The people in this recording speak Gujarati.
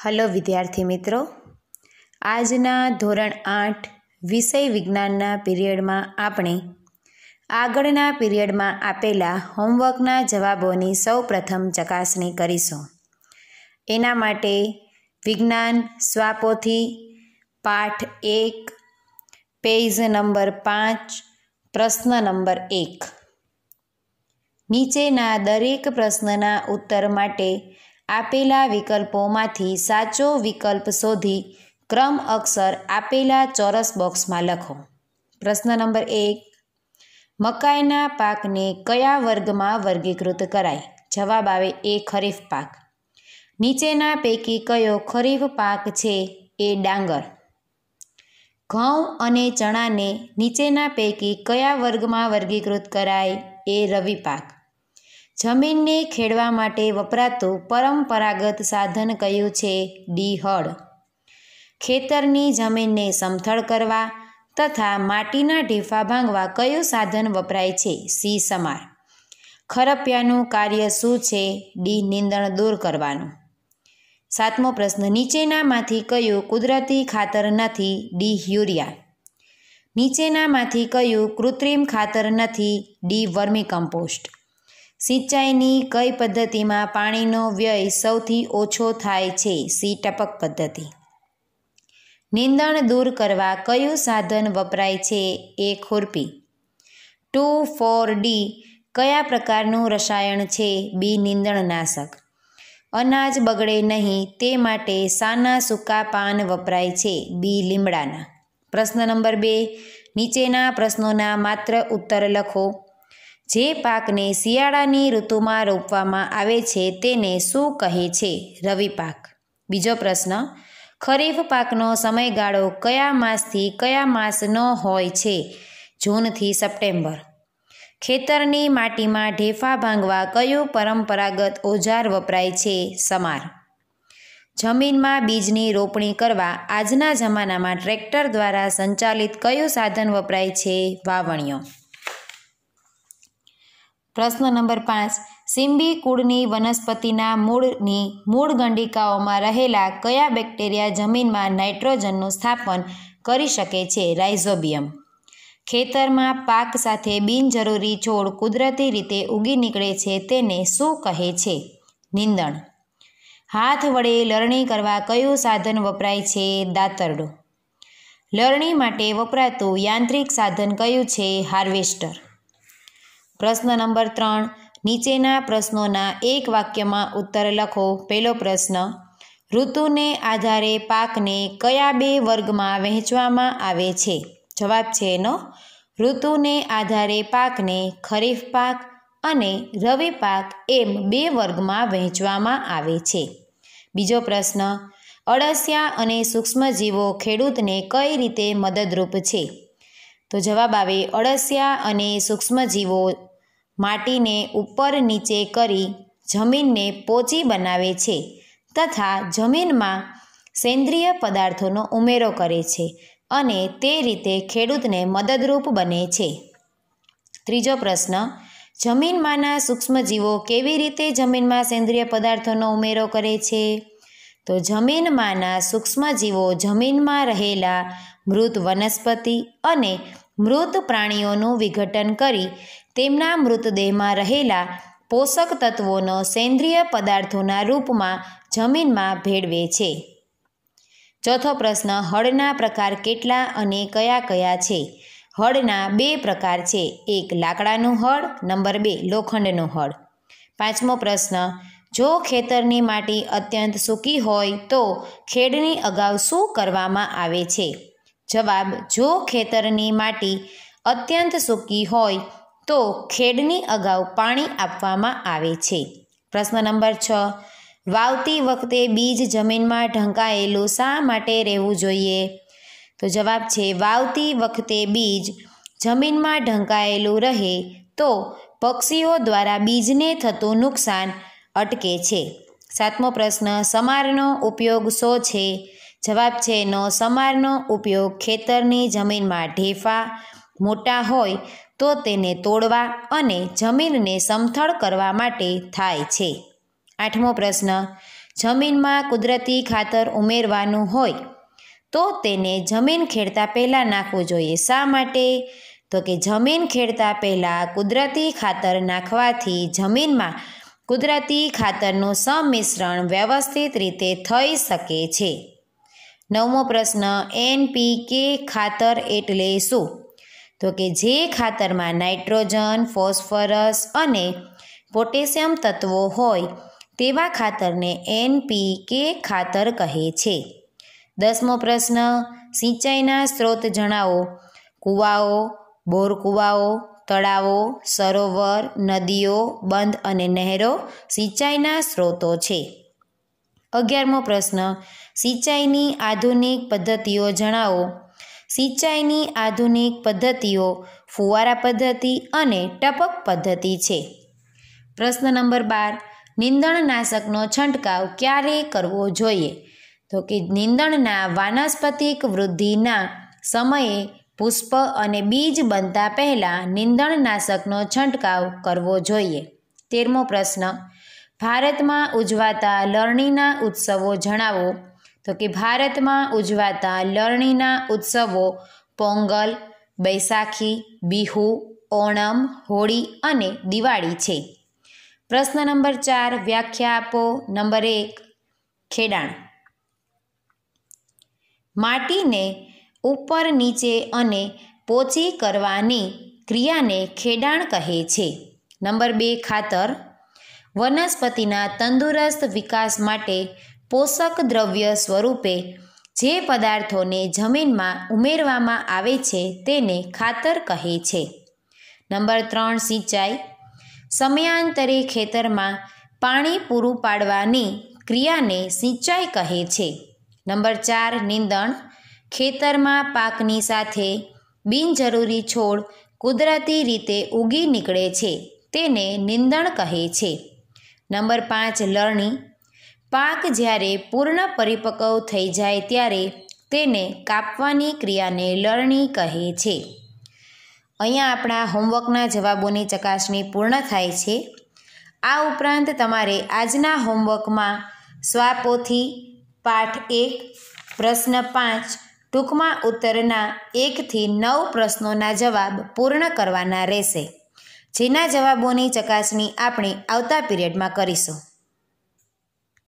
હલો વિદ્યાર્થી મિત્રો આજના ધોરણ આઠ વિષય વિજ્ઞાનના પીરિયડમાં આપણે આગળના પીરિયડમાં આપેલા હોમવર્કના જવાબોની સૌ પ્રથમ ચકાસણી કરીશું એના માટે વિજ્ઞાન સ્વાપોથી પાઠ એક પેજ નંબર પાંચ પ્રશ્ન નંબર એક નીચેના દરેક પ્રશ્નના ઉત્તર માટે આપેલા વિકલ્પોમાંથી સાચો વિકલ્પ શોધી ક્રમ અક્ષર આપેલા ચોરસ બોક્સમાં લખો પ્રશ્ન નંબર એક મકાઈના પાકને કયા વર્ગમાં વર્ગીકૃત કરાય જવાબ આવે એ ખરીફ પાક નીચેના પૈકી કયો ખરીફ પાક છે એ ડાંગર ઘઉં અને ચણાને નીચેના પૈકી કયા વર્ગમાં વર્ગીકૃત કરાય એ રવિ પાક જમીનને ખેડવા માટે વપરાતું પરંપરાગત સાધન કયું છે ડી હળ ખેતરની જમીનને સમથળ કરવા તથા માટીના ઢીફા ભાંગવા કયું સાધન વપરાય છે સી સમાર ખરપિયાનું કાર્ય શું છે ડી નિંદણ દૂર કરવાનું સાતમો પ્રશ્ન નીચેનામાંથી કયું કુદરતી ખાતર નથી ડી યુરિયા નીચેનામાંથી કયું કૃત્રિમ ખાતર નથી ડી વર્મી કમ્પોસ્ટ સિંચાઈની કઈ પદ્ધતિમાં પાણીનો વ્યય સૌથી ઓછો થાય છે સી ટપક પદ્ધતિ નિંદણ દૂર કરવા કયું સાધન વપરાય છે એ ખુરપી ટુ ફોર ડી કયા પ્રકારનું રસાયણ છે બી નીંદણનાશક અનાજ બગડે નહીં તે માટે સાના સૂકા પાન વપરાય છે બી લીમડાના પ્રશ્ન નંબર બે નીચેના પ્રશ્નોના માત્ર ઉત્તર લખો જે પાકને શિયાળાની ઋતુમાં રોપવામાં આવે છે તેને શું કહે છે રવિ પાક બીજો પ્રશ્ન ખરીફ પાકનો સમયગાળો કયા માસથી કયા માસનો હોય છે જૂનથી સપ્ટેમ્બર ખેતરની માટીમાં ઢેફા ભાંગવા કયું પરંપરાગત ઓજાર વપરાય છે સમાર જમીનમાં બીજની રોપણી કરવા આજના જમાનામાં ટ્રેક્ટર દ્વારા સંચાલિત કયું સાધન વપરાય છે વાવણીઓ પ્રશ્ન નંબર પાંચ સિમ્બી કુળની વનસ્પતિના મૂળની મૂળ ગંડિકાઓમાં રહેલા કયા બેક્ટેરિયા જમીનમાં નાઇટ્રોજનનું સ્થાપન કરી શકે છે રાઇઝોબિયમ ખેતરમાં પાક સાથે બિનજરૂરી છોડ કુદરતી રીતે ઉગી નીકળે છે તેને શું કહે છે નિંદણ હાથ વડે લણણી કરવા કયું સાધન વપરાય છે દાતરડું લણણી માટે વપરાતું યાંત્રિક સાધન કયું છે હાર્વેસ્ટર પ્રશ્ન નંબર ત્રણ નીચેના પ્રશ્નોના એક વાક્યમાં ઉત્તર લખો પહેલો પ્રશ્ન ઋતુને આધારે પાકને કયા બે વર્ગમાં વહેંચવામાં આવે છે જવાબ છે એનો ઋતુને આધારે પાકને ખરીફ પાક અને રવિ પાક એમ બે વર્ગમાં વહેંચવામાં આવે છે બીજો પ્રશ્ન અળસિયા અને સૂક્ષ્મજીવો ખેડૂતને કઈ રીતે મદદરૂપ છે તો જવાબ આવે અળસિયા અને સૂક્ષ્મજીવો માટીને ઉપર નીચે કરી જમીનને પોચી બનાવે છે તથા જમીનમાં સેન્દ્રિય પદાર્થોનો ઉમેરો કરે છે અને તે રીતે ખેડૂતને મદદરૂપ બને છે ત્રીજો પ્રશ્ન જમીનમાંના સૂક્ષ્મજીવો કેવી રીતે જમીનમાં સેન્દ્રિય પદાર્થોનો ઉમેરો કરે છે તો જમીનમાંના સૂક્ષ્મજીવો જમીનમાં રહેલા મૃત વનસ્પતિ અને મૃત પ્રાણીઓનું વિઘટન કરી તેમના મૃતદેહમાં રહેલા પોષક તત્વોનો સેન્દ્રિય પદાર્થોના રૂપમાં જમીનમાં ભેળવે છે ચોથો પ્રશ્ન હળના પ્રકાર કેટલા અને કયા કયા છે હળના બે પ્રકાર છે એક લાકડાનું હળ નંબર બે લોખંડનું હળ પાંચમો પ્રશ્ન જો ખેતરની માટી અત્યંત સૂકી હોય તો ખેડની અગાઉ શું કરવામાં આવે છે જવાબ જો ખેતરની માટી અત્યંત સૂકી હોય તો ખેડની અગાઉ પાણી આપવામાં આવે છે પ્રશ્ન નંબર છ વાવતી વખતે બીજ જમીનમાં ઢંકાયેલું શા માટે રહેવું જોઈએ તો જવાબ છે વાવતી વખતે બીજ જમીનમાં ઢંકાયેલું રહે તો પક્ષીઓ દ્વારા બીજને થતું નુકસાન અટકે છે સાતમો પ્રશ્ન સમારનો ઉપયોગ શો છે જવાબ છે નો સમારનો ઉપયોગ ખેતરની જમીનમાં ઢેફા મોટા હોય તો તેને તોડવા અને જમીનને સમથળ કરવા માટે થાય છે આઠમો પ્રશ્ન જમીનમાં કુદરતી ખાતર ઉમેરવાનું હોય તો તેને જમીન ખેડતા પહેલાં નાખવું જોઈએ શા માટે તો કે જમીન ખેડતા પહેલાં કુદરતી ખાતર નાખવાથી જમીનમાં કુદરતી ખાતરનું સંમિશ્રણ વ્યવસ્થિત રીતે થઈ શકે છે નવમો પ્રશ્ન એનપીકે ખાતર એટલે શું તો કે જે ખાતરમાં નાઇટ્રોજન ફોસ્ફરસ અને પોટેશિયમ તત્વો હોય તેવા ખાતરને એનપીકે ખાતર કહે છે દસમો પ્રશ્ન સિંચાઈના સ્ત્રોત જણાવો કૂવાઓ બોરકૂવાઓ તળાવો સરોવર નદીઓ બંધ અને નહેરો સિંચાઈના સ્ત્રોતો છે અગિયારમો પ્રશ્ન સિંચાઈની આધુનિક પદ્ધતિઓ જણાવો સિંચાઈની આધુનિક પદ્ધતિઓ ફુવારા પદ્ધતિ અને ટપક પદ્ધતિ છે પ્રશ્ન નંબર બાર નિંદણનાશકનો છંટકાવ ક્યારે કરવો જોઈએ તો કે નિંદણના વાનસ્પતિક વૃદ્ધિના સમયે પુષ્પ અને બીજ બનતા પહેલાં નિંદણનાશકનો છંટકાવ કરવો જોઈએ તેરમો પ્રશ્ન ભારતમાં ઉજવાતા લણણીના ઉત્સવો જણાવો તો કે ભારતમાં ઉજવાતા લણણીના ઉત્સવો પોંગલ બૈસાખી બિહુ ઓણમ હોળી અને દિવાળી છે પ્રશ્ન નંબર ચાર વ્યાખ્યા આપો નંબર એક ખેડાણ માટીને ઉપર નીચે અને પોચી કરવાની ક્રિયાને ખેડાણ કહે છે નંબર બે ખાતર વનસ્પતિના તંદુરસ્ત વિકાસ માટે પોષક દ્રવ્ય સ્વરૂપે જે પદાર્થોને જમીનમાં ઉમેરવામાં આવે છે તેને ખાતર કહે છે નંબર ત્રણ સિંચાઈ સમયાંતરે ખેતરમાં પાણી પૂરું પાડવાની ક્રિયાને સિંચાઈ કહે છે નંબર ચાર નિંદણ ખેતરમાં પાકની સાથે બિનજરૂરી છોડ કુદરતી રીતે ઉગી નીકળે છે તેને નિંદણ કહે છે નંબર પાંચ લણણી પાક જ્યારે પૂર્ણ પરિપક્વ થઈ જાય ત્યારે તેને કાપવાની ક્રિયાને લણણી કહે છે અહીંયા આપણા હોમવર્કના જવાબોની ચકાસણી પૂર્ણ થાય છે આ ઉપરાંત તમારે આજના હોમવર્કમાં સ્વાપોથી પાઠ એક પ્રશ્ન પાંચ ટૂંકમાં ઉત્તરના એકથી નવ પ્રશ્નોના જવાબ પૂર્ણ કરવાના રહેશે જેના જવાબોની ચકાસણી આપણે આવતા પીરિયડમાં કરીશું